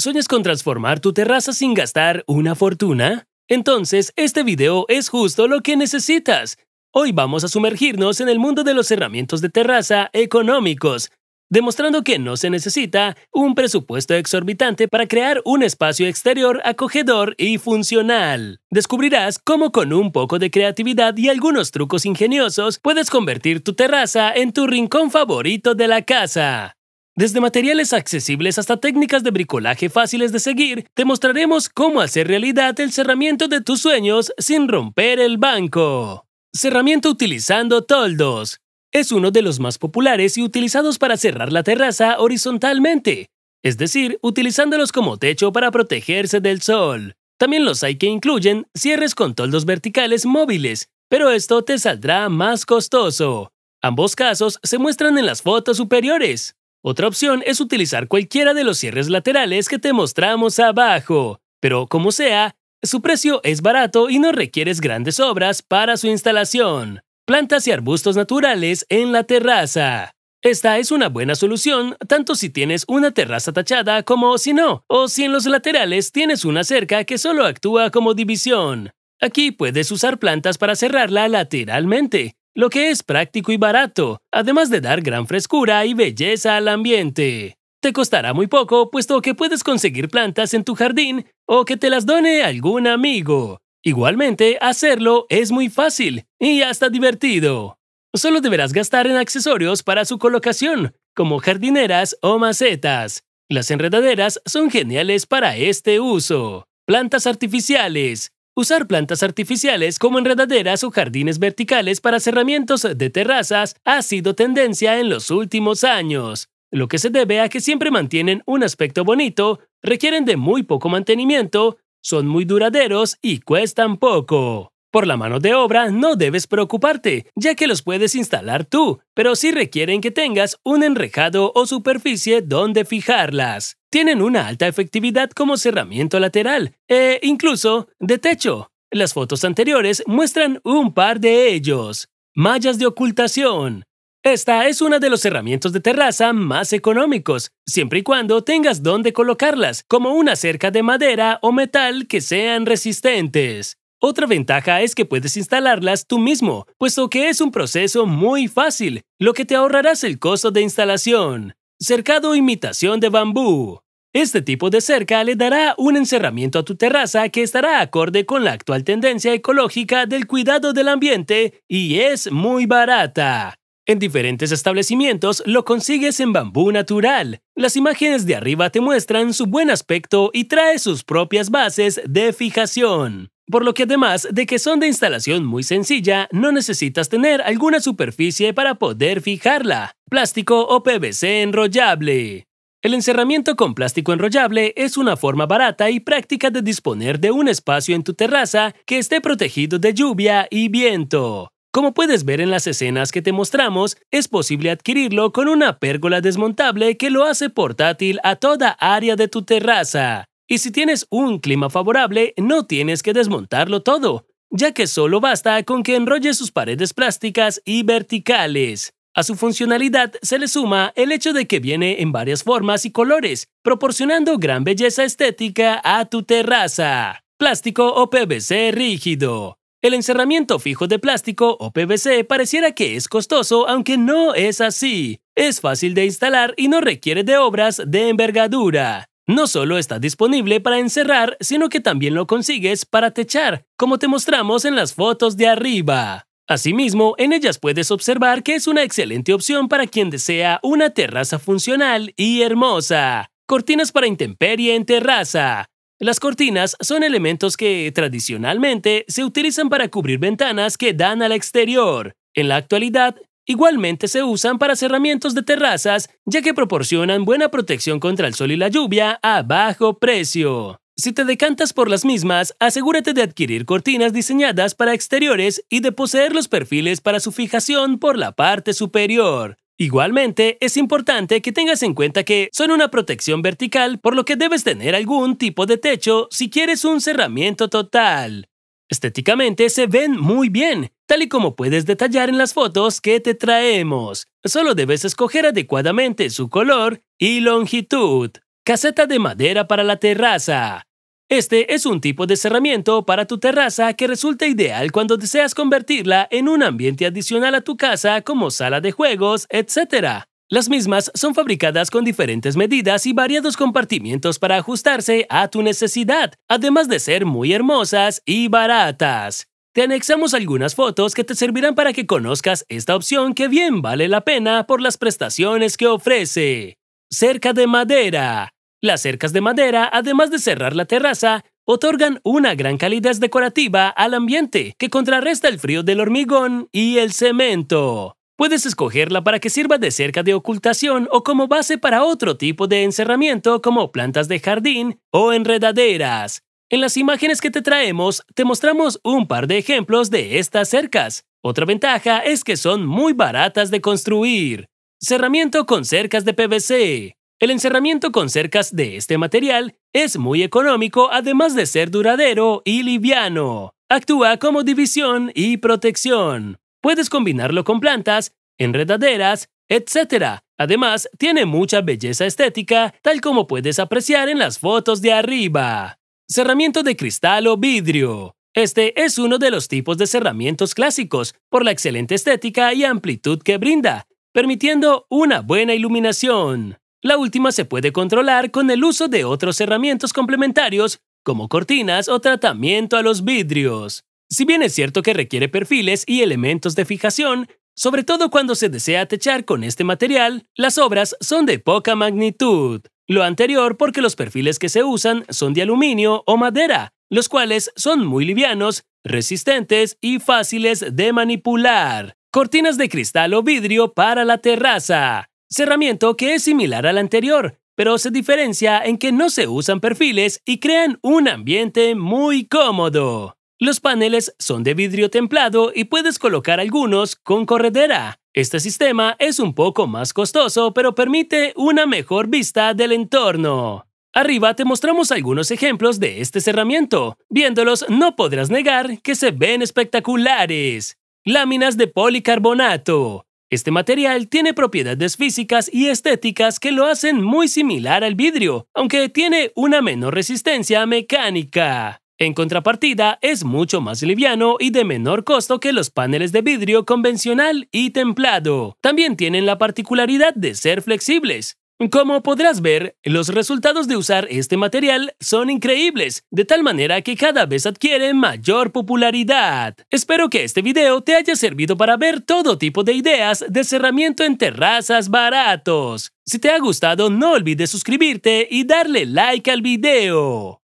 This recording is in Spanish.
¿Sueñas con transformar tu terraza sin gastar una fortuna? Entonces, este video es justo lo que necesitas. Hoy vamos a sumergirnos en el mundo de los herramientas de terraza económicos, demostrando que no se necesita un presupuesto exorbitante para crear un espacio exterior acogedor y funcional. Descubrirás cómo con un poco de creatividad y algunos trucos ingeniosos puedes convertir tu terraza en tu rincón favorito de la casa. Desde materiales accesibles hasta técnicas de bricolaje fáciles de seguir, te mostraremos cómo hacer realidad el cerramiento de tus sueños sin romper el banco. Cerramiento utilizando toldos. Es uno de los más populares y utilizados para cerrar la terraza horizontalmente, es decir, utilizándolos como techo para protegerse del sol. También los hay que incluyen cierres con toldos verticales móviles, pero esto te saldrá más costoso. Ambos casos se muestran en las fotos superiores. Otra opción es utilizar cualquiera de los cierres laterales que te mostramos abajo, pero como sea, su precio es barato y no requieres grandes obras para su instalación. Plantas y arbustos naturales en la terraza. Esta es una buena solución tanto si tienes una terraza tachada como si no, o si en los laterales tienes una cerca que solo actúa como división. Aquí puedes usar plantas para cerrarla lateralmente, lo que es práctico y barato, además de dar gran frescura y belleza al ambiente. Te costará muy poco, puesto que puedes conseguir plantas en tu jardín o que te las done algún amigo. Igualmente, hacerlo es muy fácil y hasta divertido. Solo deberás gastar en accesorios para su colocación, como jardineras o macetas. Las enredaderas son geniales para este uso. Plantas artificiales, Usar plantas artificiales como enredaderas o jardines verticales para cerramientos de terrazas ha sido tendencia en los últimos años, lo que se debe a que siempre mantienen un aspecto bonito, requieren de muy poco mantenimiento, son muy duraderos y cuestan poco. Por la mano de obra no debes preocuparte, ya que los puedes instalar tú, pero sí requieren que tengas un enrejado o superficie donde fijarlas. Tienen una alta efectividad como cerramiento lateral e incluso de techo. Las fotos anteriores muestran un par de ellos. Mallas de ocultación. Esta es una de los cerramientos de terraza más económicos, siempre y cuando tengas dónde colocarlas, como una cerca de madera o metal que sean resistentes. Otra ventaja es que puedes instalarlas tú mismo, puesto que es un proceso muy fácil, lo que te ahorrarás el costo de instalación. Cercado imitación de bambú. Este tipo de cerca le dará un encerramiento a tu terraza que estará acorde con la actual tendencia ecológica del cuidado del ambiente y es muy barata. En diferentes establecimientos lo consigues en bambú natural. Las imágenes de arriba te muestran su buen aspecto y trae sus propias bases de fijación. Por lo que además de que son de instalación muy sencilla, no necesitas tener alguna superficie para poder fijarla, plástico o PVC enrollable. El encerramiento con plástico enrollable es una forma barata y práctica de disponer de un espacio en tu terraza que esté protegido de lluvia y viento. Como puedes ver en las escenas que te mostramos, es posible adquirirlo con una pérgola desmontable que lo hace portátil a toda área de tu terraza. Y si tienes un clima favorable, no tienes que desmontarlo todo, ya que solo basta con que enrolle sus paredes plásticas y verticales. A su funcionalidad se le suma el hecho de que viene en varias formas y colores, proporcionando gran belleza estética a tu terraza. Plástico o PVC rígido. El encerramiento fijo de plástico o PVC pareciera que es costoso, aunque no es así. Es fácil de instalar y no requiere de obras de envergadura. No solo está disponible para encerrar, sino que también lo consigues para techar, como te mostramos en las fotos de arriba. Asimismo, en ellas puedes observar que es una excelente opción para quien desea una terraza funcional y hermosa. Cortinas para intemperie en terraza, las cortinas son elementos que tradicionalmente se utilizan para cubrir ventanas que dan al exterior. En la actualidad, igualmente se usan para cerramientos de terrazas, ya que proporcionan buena protección contra el sol y la lluvia a bajo precio. Si te decantas por las mismas, asegúrate de adquirir cortinas diseñadas para exteriores y de poseer los perfiles para su fijación por la parte superior. Igualmente, es importante que tengas en cuenta que son una protección vertical, por lo que debes tener algún tipo de techo si quieres un cerramiento total. Estéticamente se ven muy bien, tal y como puedes detallar en las fotos que te traemos. Solo debes escoger adecuadamente su color y longitud. Caseta de madera para la terraza. Este es un tipo de cerramiento para tu terraza que resulta ideal cuando deseas convertirla en un ambiente adicional a tu casa como sala de juegos, etc. Las mismas son fabricadas con diferentes medidas y variados compartimientos para ajustarse a tu necesidad, además de ser muy hermosas y baratas. Te anexamos algunas fotos que te servirán para que conozcas esta opción que bien vale la pena por las prestaciones que ofrece. Cerca de madera. Las cercas de madera, además de cerrar la terraza, otorgan una gran calidez decorativa al ambiente que contrarresta el frío del hormigón y el cemento. Puedes escogerla para que sirva de cerca de ocultación o como base para otro tipo de encerramiento como plantas de jardín o enredaderas. En las imágenes que te traemos te mostramos un par de ejemplos de estas cercas. Otra ventaja es que son muy baratas de construir. Cerramiento con cercas de PVC. El encerramiento con cercas de este material es muy económico además de ser duradero y liviano. Actúa como división y protección. Puedes combinarlo con plantas, enredaderas, etc. Además, tiene mucha belleza estética, tal como puedes apreciar en las fotos de arriba. Cerramiento de cristal o vidrio. Este es uno de los tipos de cerramientos clásicos, por la excelente estética y amplitud que brinda, permitiendo una buena iluminación. La última se puede controlar con el uso de otros herramientas complementarios, como cortinas o tratamiento a los vidrios. Si bien es cierto que requiere perfiles y elementos de fijación, sobre todo cuando se desea techar con este material, las obras son de poca magnitud. Lo anterior porque los perfiles que se usan son de aluminio o madera, los cuales son muy livianos, resistentes y fáciles de manipular. Cortinas de cristal o vidrio para la terraza cerramiento que es similar al anterior, pero se diferencia en que no se usan perfiles y crean un ambiente muy cómodo. Los paneles son de vidrio templado y puedes colocar algunos con corredera. Este sistema es un poco más costoso, pero permite una mejor vista del entorno. Arriba te mostramos algunos ejemplos de este cerramiento. Viéndolos no podrás negar que se ven espectaculares. Láminas de policarbonato, este material tiene propiedades físicas y estéticas que lo hacen muy similar al vidrio, aunque tiene una menor resistencia mecánica. En contrapartida, es mucho más liviano y de menor costo que los paneles de vidrio convencional y templado. También tienen la particularidad de ser flexibles, como podrás ver, los resultados de usar este material son increíbles, de tal manera que cada vez adquiere mayor popularidad. Espero que este video te haya servido para ver todo tipo de ideas de cerramiento en terrazas baratos. Si te ha gustado no olvides suscribirte y darle like al video.